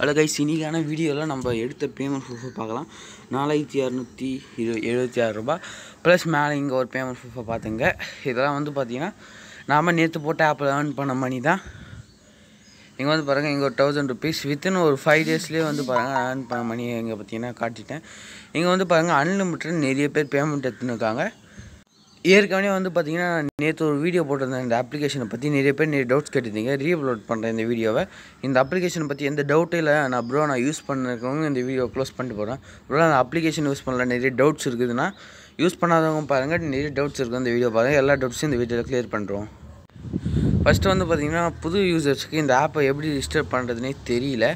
அல்ல கைஸ் இன்றைக்கான வீடியோவில் நம்ம எடுத்த பேமெண்ட் ப்ரூஃபை பார்க்கலாம் நாலாயிரத்தி இரநூத்தி இரு எழுபத்தி ஆறு ரூபா ப்ளஸ் மேலே இங்கே ஒரு பேமெண்ட் ப்ரூஃபை பார்த்துங்க இதெல்லாம் வந்து பார்த்திங்கன்னா நாம் நேற்று போட்டு ஆப்பில் ஏர்ன் பண்ண மணி தான் இங்கே வந்து பாருங்கள் இங்கே ஒரு தௌசண்ட் ருபீஸ் வித்தின் ஒரு ஃபைவ் டேஸ்லேயே வந்து பாருங்கள் ஏர்ன் பண்ண மணி இங்கே பார்த்தீங்கன்னா காட்டிட்டேன் இங்கே வந்து பாருங்கள் அன்லிமிட்டட் நிறைய பேர் பேமெண்ட் எடுத்துன்னு இருக்காங்க ஏற்கனவே வந்து பார்த்தீங்கன்னா நேற்று ஒரு வீடியோ போட்டிருந்தேன் இந்த அப்ளிகேஷனை பற்றி நிறைய பேர் நிறைய டவுட்ஸ் கேட்டிருந்தீங்க ரீஅப்லோட் பண்ணுறேன் இந்த வீடியோவை இந்த அப்ளிகேஷனை பற்றி எந்த டவுட்டும் இல்லை நான் ப்ரோ நான் யூஸ் பண்ணுறவங்க இந்த வீடியோ க்ளோஸ் பண்ணிட்டு போகிறேன் ப்ரோ அந்த அப்ளிகேஷன் யூஸ் பண்ணல நிறைய டவுட்ஸ் இருக்குதுன்னா யூஸ் பண்ணாதவங்க பாருங்கள் நிறைய டவுட்ஸ் இருக்குது இந்த வீடியோ பாருங்கள் எல்லா டவுட்ஸும் இந்த வீடியோவில் க்ளியர் பண்ணுறோம் ஃபஸ்ட்டு வந்து பார்த்திங்கன்னா புது யூசர்ஸுக்கு இந்த ஆப்பை எப்படி ரிஜிஸ்டர் பண்ணுறதுனே தெரியல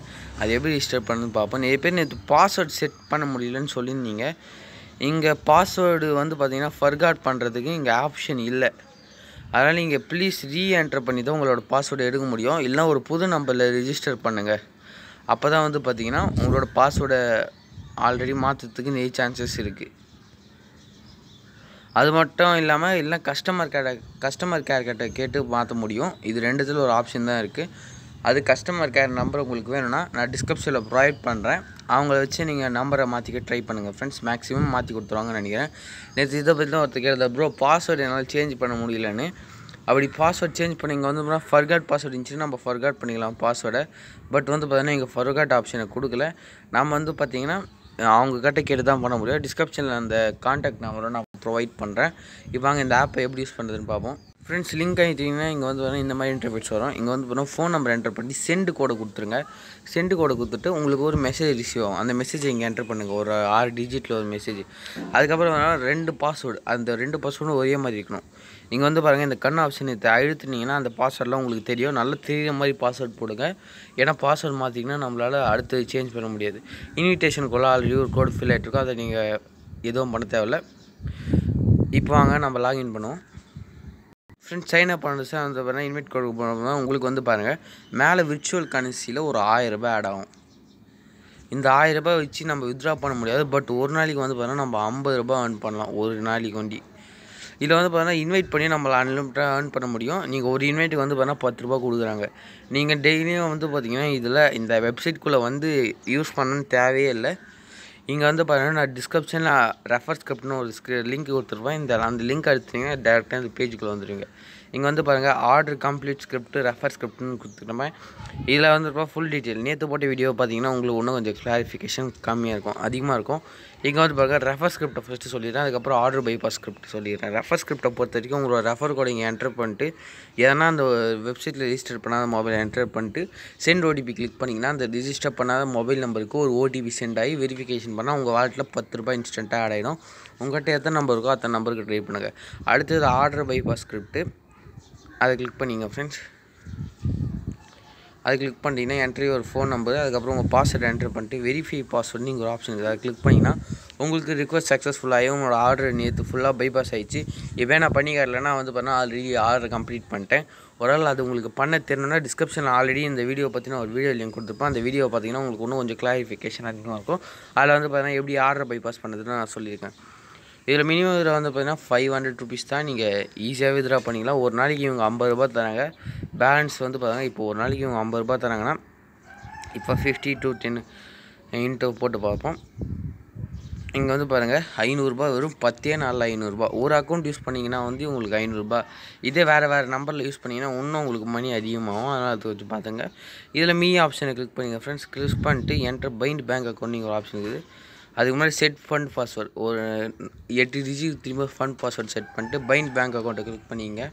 அது எப்படி ரிஜிஸ்டர் பண்ணுன்னு பார்ப்போம் நிறைய பேர் நேற்று பாஸ்வேர்ட் செட் பண்ண முடியலன்னு சொல்லியிருந்தீங்க இங்கே பாஸ்வேர்டு வந்து பார்த்தீங்கன்னா ஃபர்காட் பண்ணுறதுக்கு இங்கே ஆப்ஷன் இல்லை அதனால் நீங்கள் ப்ளீஸ் ரீஎன்ட்ரு பண்ணி தான் உங்களோட பாஸ்வேர்டு எடுக்க முடியும் இல்லை ஒரு புது நம்பரில் ரிஜிஸ்டர் பண்ணுங்கள் அப்போ தான் வந்து பார்த்திங்கன்னா உங்களோட பாஸ்வேர்டை ஆல்ரெடி மாற்றுறதுக்கு நிறைய சான்சஸ் இருக்குது அது மட்டும் இல்லாமல் இல்லை கஸ்டமர் கேட்ட கஸ்டமர் கேர்கிட்ட கேட்டு மாற்ற முடியும் இது ரெண்டுத்தில் ஒரு ஆப்ஷன் தான் இருக்குது அது கஸ்டமர் கேர் நம்பர் உங்களுக்கு வேணும்னா நான் டிஸ்கிரிப்ஷனில் ப்ரொவைட் பண்ணுறேன் அவங்கள வச்சு நீங்கள் நம்பரை மாற்றிக்க ட்ரை பண்ணுங்கள் ஃப்ரெண்ட்ஸ் மேக்ஸிமம் மாற்றி கொடுத்துருவாங்கன்னு நினைக்கிறேன் நேற்று இதை பற்றி தான் ஒருத்தர் கேட்டது ப்ரோ பாஸ்வேர்டு என்னால் சேஞ்ச் பண்ண முடியலன்னு அப்படி பாஸ்வேர்டு சேஞ்ச் பண்ணி இங்கே வந்து பார்த்தீங்கன்னா ஃபர்காட் பாஸ்வேர்டு இருந்துச்சுன்னா நம்ம ஃபர்காட் பண்ணிக்கலாம் பாஸ்வேர்டை பட் வந்து பார்த்தீங்கன்னா இங்கே ஃபர்காட் ஆப்ஷனை கொடுக்கல நம்ம வந்து பார்த்திங்கன்னா அவங்கக்கிட்ட கேட்டு தான் பண்ண முடியும் டிஸ்கிரிப்ஷனில் அந்த காண்டாக்ட் நம்பரை நான் ப்ரொவைட் பண்ணுறேன் இப்போ இந்த ஆப்பை எப்படி யூஸ் பண்ணுறதுன்னு பார்ப்போம் ஃப்ரெண்ட்ஸ் லிங்க் ஆகிட்டிங்கன்னா இங்கே வந்து பார்த்தீங்கன்னா இந்த மாதிரி இன்டர்ஃபேட்ஸ் வரும் இங்கே வந்து பார்த்தீங்கன்னா ஃபோன் நம்பர் என்டர் பண்ணி சென்ட் கோடை கொடுத்துருங்க சென்ட் கோடை கொடுத்துட்டு உங்களுக்கு ஒரு மெசேஜ் ரிசீவ் ஆகும் அந்த மெசேஜ் இங்கே என்டர் பண்ணுங்கள் ஒரு ஆறு டிஜிட்டில் ஒரு மெசேஜ் அதுக்கப்புறம் ரெண்டு பாஸ்வேர்டு அந்த ரெண்டு பாஸ்வேர்டும் ஒரே மாதிரி இருக்கணும் இங்கே வந்து பாருங்கள் இந்த கண் ஆப்ஷன் இதை அழுத்துனீங்கன்னா அந்த பாஸ்வேர்டெலாம் உங்களுக்கு தெரியும் நல்லா தெரியுற மாதிரி பாஸ்வேர்ட் போடுங்க ஏன்னா பாஸ்வேர்டு மாற்றிங்கன்னா நம்மளால் அடுத்து சேஞ்ச் பண்ண முடியாது இன்விடேஷனுக்குள்ளே ஆல்ரெடி ஒரு கோடு ஃபில் ஆகிட்டுருக்கோம் அதை நீங்கள் எதுவும் பண்ண தேவையில்ல இப்போ வாங்க நம்ம லாகின் பண்ணுவோம் ஃப்ரெண்ட்ஸ் சைன் அப் பண்ணுறது வந்து பார்த்தீங்கன்னா இன்வைட் கோடு போனோம்னா உங்களுக்கு வந்து பாருங்கள் மேலே விர்ச்சுவல் கரன்சியில் ஒரு ஆயிரரூபா ஆட் ஆகும் இந்த ஆயிரரூபா வச்சு நம்ம வித்ட்ரா பண்ண முடியாது பட் ஒரு நாளைக்கு வந்து பார்த்தோன்னா நம்ம ஐம்பது ரூபா ஏர்ன் பண்ணலாம் ஒரு நாளைக்கு வண்டி இதில் வந்து பார்த்தீங்கன்னா இன்வைட் பண்ணி நம்மளை அன்லிமிட்டாக ஏர்ன் பண்ண முடியும் நீங்கள் ஒரு இன்வைட்டுக்கு வந்து பார்த்தீங்கன்னா பத்து ரூபா கொடுக்குறாங்க நீங்கள் டெய்லியும் வந்து பார்த்தீங்கன்னா இதில் இந்த வெப்சைட்குள்ளே வந்து யூஸ் பண்ணணும்னு தேவையே இல்லை இங்கே வந்து பார்த்தீங்கன்னா நான் டிஸ்கிரிப்ஷனில் ரெஃபர் ஸ்கிரிப்ட்னு ஒரு ஸ்கிரி லிங்க் கொடுத்துருப்பேன் இந்த அந்த லிங்க் அடிச்சிட்டிங்கன்னா டேரெக்டாக இந்த பேஜுக்குள்ளே வந்துடுவீங்க இங்கே வந்து பாருங்கள் ஆர்டர் கம்ப்ளீட் ஸ்கிரிப்ட் ரெஃபர் ஸ்கிரிப்ட்னு கொடுத்துருப்பேன் இதில் வந்துருப்பா ஃபுல் டீட்டெயில் நேற்று போட்ட வீடியோ பார்த்தீங்கன்னா உங்களுக்கு இன்னும் கொஞ்சம் கிளாரிஃபிகேஷன் கம்மியாக இருக்கும் அதிகமாக இருக்கும் இங்கே வந்து பாருங்கள் ரெஃபர் ஸ்கிரிப்டை ஃபஸ்ட்டு சொல்லிடுறேன் அதுக்கப்புறம் ஆர்டர் பைபாஸ் ஸ்கிரிப்ட் சொல்லிடுறேன் ரெஃபர் ஸ்கிரிப்டை பொறுத்த வரைக்கும் உங்களோட ரெஃபர் கோடை இங்கே என்டர் பண்ணிட்டு எதனா அந்த வெப்சைட்டில் ரிஜிஸ்டர் பண்ணாத மொபைல் என்டர் பண்ணிட்டு சென்ட் ஓடிபி கிளிக் பண்ணிங்கன்னா அந்த ரிஜிஸ்டர் பண்ணாத மொபைல் நம்பருக்கு ஒரு ஓடிபி சென்ட் ஆகி வெரிஃபிகேஷன் பண்ணால் உங்கள் வாலெட்டில் பத்து ரூபாய் இன்ஸ்டண்ட்டாக ஆட் ஆகிடும் உங்கள்கிட்ட எத்தனை நம்பர் இருக்கோ அத்தனை நம்பருக்கு ட்ரை பண்ணுங்கள் அடுத்தது ஆர்டர் பை பாஸ் ஸ்கிரிப்ட்டு அதை கிளிக் பண்ணிங்க ஃப்ரெண்ட்ஸ் அது கிளிக் பண்ணிட்டீங்கன்னா என்ட்ரி ஒரு ஃபோன் நம்பர் அதுக்கப்புறம் உங்கள் பாஸ்வேர்டு என்ட்ரு பண்ணிட்டு வெரிஃபை பாஸ்வேர்டு நீங்கள் ஒரு ஆப்ஷன் இருக்குது அதை கிளிக் பண்ணிங்கன்னா உங்களுக்கு ரிக்வஸ்ட் சக்ஸஸ்ஃபுல்லாகி உங்களோட ஆர்டர் நேற்று ஃபுல்லாக பைபாஸ் ஆகிடுச்சு இப்போ நான் பண்ணி வந்து பார்த்தீங்கன்னா ஆல்ரெடி ஆர்டர் கம்ப்ளீட் பண்ணிட்டேன் ஒரால் அது உங்களுக்கு பண்ண தெரியணும்னா டிஸ்கிரிப்ஷனில் ஆல்ரெடி இந்த வீடியோ பார்த்தீங்கன்னா ஒரு வீடியோ லிங்க் கொடுத்துருப்பேன் அந்த வீடியோ பார்த்தீங்கன்னா உங்களுக்கு இன்னும் கொஞ்சம் கிளாரிஃபிகேஷன் அதிகமாக இருக்கும் அதில் வந்து பார்த்தீங்கன்னா எப்படி ஆர்டர் பைபாஸ் பண்ணுறதுன்னு நான் சொல்லியிருக்கேன் இதில் மினிமம் இதில் வந்து பார்த்தீங்கன்னா ஃபைவ் ஹண்ட்ரட் ருபீஸ் தான் நீங்கள் ஈஸியாக வித்ரா பண்ணிக்கலாம் ஒரு நாளைக்கு இவங்க ஐம்பது ரூபா தராங்க பேலன்ஸ் வந்து பார்த்தீங்கன்னா இப்போ ஒரு நாளைக்கு இவங்க ஐம்பது ரூபா தராங்கன்னா இப்போ ஃபிஃப்டி டூ டென் இன்ட்டு போட்டு பார்ப்போம் இங்கே வந்து பாருங்கள் ஐநூறுரூபா வெறும் பத்தே நாளில் ஐநூறுரூபா ஒரு அக்கௌண்ட் யூஸ் பண்ணிங்கன்னா வந்து உங்களுக்கு ஐநூறுரூபா இதே வேறு வேறு நம்பரில் யூஸ் பண்ணிங்கன்னா இன்னும் உங்களுக்கு மணி அதிகமாகும் அதனால் அது வச்சு பார்த்துங்க இதில் மீ ஆப்ஷனை கிளிக் பண்ணுங்கள் ஃப்ரெண்ட்ஸ் கிளிக் பண்ணிட்டு என்ட்ரு பைண்ட் பேங்க் அக்கௌண்ட்னு ஒரு ஆப்ஷன் இருக்குது அதுக்கு முன்னாடி செட் ஃபண்ட் பாஸ்வேர்ட் ஒரு எட்டு டிஜிட் திரும்ப ஃபண்ட் பாஸ்வேர்ட் செட் பண்ணிட்டு பைண்ட் பேங்க் அக்கௌண்ட்டை கிளிக் பண்ணிங்க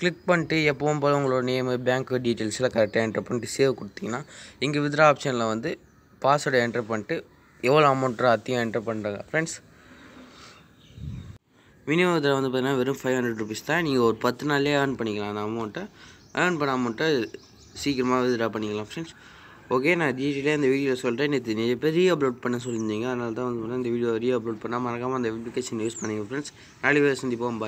கிளிக் பண்ணிட்டு எப்பவும் போல் உங்களோட நேமு பேங்க் டீட்டெயில்ஸ்லாம் கரெக்டாக என்ட்ரு பண்ணிட்டு சேவ் கொடுத்தீங்கன்னா இங்கே வித்ரா ஆப்ஷனில் வந்து பாஸ்வேர்டை என்ட்ரு பண்ணிட்டு எவ்வளோ அமௌண்ட்டு அத்தையும் என்டர் பண்ணுறாங்க ஃப்ரெண்ட்ஸ் விநியோகத்தில் வந்து பார்த்தீங்கன்னா வெறும் ஃபைவ் ஹண்ட்ரட் ருபீஸ் தான் நீங்கள் ஒரு பத்து நாள்லேயே ஏர்ன் பண்ணிக்கலாம் அந்த அமௌண்ட்டை ஏர்ன் பண்ண அமௌண்ட்டை சீக்கிரமாக விட்ரா பண்ணிக்கலாம் ஃப்ரெண்ட்ஸ் ஓகே நான் டீட்டெயிலாக இந்த வீடியோ சொல்கிறேன் நேற்று நிறைய பேர் ரீ அப்லோட் பண்ண சொல்லியிருந்தீங்க அதனால தான் வந்து இந்த வீடியோ ரீ அப்லோட் பண்ணால் மறக்காமல் அந்த அப்ளிகேஷன் யூஸ் பண்ணிங்க ஃப்ரெண்ட்ஸ் நாளைக்கு சந்திப்போம் பாய்